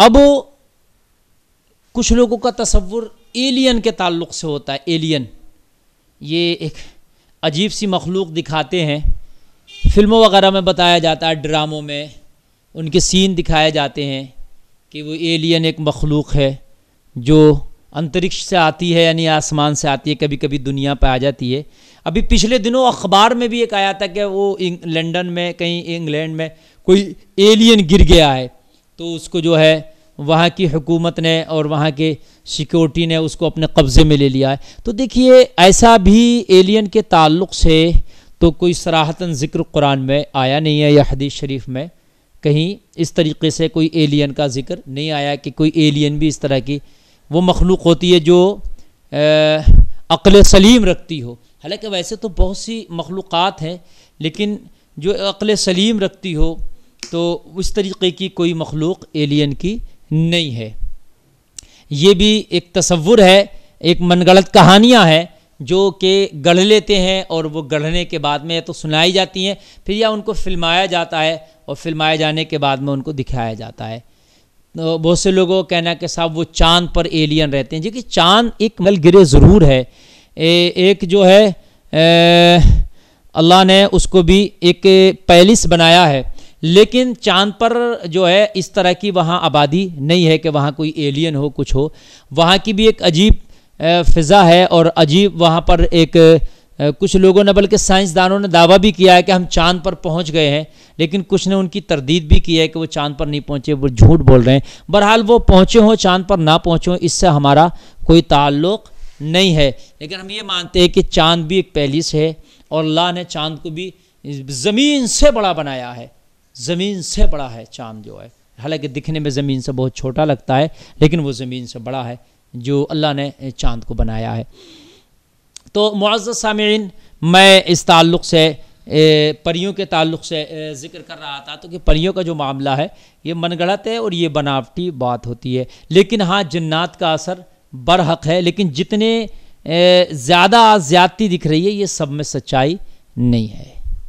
अब कुछ लोगों का तस्वुर एलियन के ताल्लुक से होता है एलियन ये एक अजीब सी मखलूक दिखाते हैं फिल्मों वगैरह में बताया जाता है ड्रामों में उनके सीन दिखाए जाते हैं कि वो एलियन एक मखलूक है जो अंतरिक्ष से आती है यानी आसमान से आती है कभी कभी दुनिया पर आ जाती है अभी पिछले दिनों अखबार में भी एक आया था कि वो लंदन में कहीं इंग्लैंड में कोई एलियन गिर गया है तो उसको जो है वहाँ की हुकूमत ने और वहाँ के सिक्योरिटी ने उसको अपने कब्ज़े में ले लिया है तो देखिए ऐसा भी एलियन के ताल्लुक़ से तो कोई सराहतन ज़िक्र कुरान में आया नहीं है या हदीस शरीफ में कहीं इस तरीके से कोई एलियन का ज़िक्र नहीं आया कि कोई एलियन भी इस तरह की वो मखलूक होती है जो अक़ल सलीम रखती हो हालांकि वैसे तो बहुत सी मखलूक़ात हैं लेकिन जो अक़ल सलीम रखती हो तो उस तरीके की कोई मखलूक एलियन की नहीं है ये भी एक तस्वुर है एक मनगढ़त कहानियाँ हैं जो कि गढ़ लेते हैं और वो गढ़ने के बाद में या तो सुनाई जाती हैं फिर या उनको फिल्माया जाता है और फिल्माए जाने के बाद में उनको दिखाया जाता है तो बहुत से लोगों का कहना है कि साहब वो चांद पर एलियन रहते हैं जो कि चांद एक मल गिरे ज़रूर है ए, एक जो है अल्लाह ने उसको भी एक पैलिस बनाया है लेकिन चांद पर जो है इस तरह की वहाँ आबादी नहीं है कि वहाँ कोई एलियन हो कुछ हो वहाँ की भी एक अजीब फ़िज़ा है और अजीब वहाँ पर एक कुछ लोगों ने बल्कि साइंसदानों ने दावा भी किया है कि हम चांद पर पहुंच गए हैं लेकिन कुछ ने उनकी तरदीद भी की है कि वो चांद पर नहीं पहुंचे वो झूठ बोल रहे हैं बहरहाल वो पहुंचे हों चांद पर ना पहुंचे हों इससे हमारा कोई ताल्लुक़ नहीं है लेकिन हम ये मानते हैं कि चांद भी एक पहली से है और अल्लाह ने चांद को भी ज़मीन से बड़ा बनाया है ज़मीन से बड़ा है चाँद जो है हालांकि दिखने में ज़मीन से बहुत छोटा लगता है लेकिन वो ज़मीन से बड़ा है जो अल्लाह ने चाँद को बनाया है तो मुआज़ सामीन मैं इस ताल्लुक़ से परियों के ताल्लुक से ज़िक्र कर रहा था तो कि परियों का जो मामला है ये मनगढ़त है और ये बनावटी बात होती है लेकिन हाँ जन्नात का असर बरहक है लेकिन जितने ज़्यादा ज़्यादती दिख रही है ये सब में सच्चाई नहीं है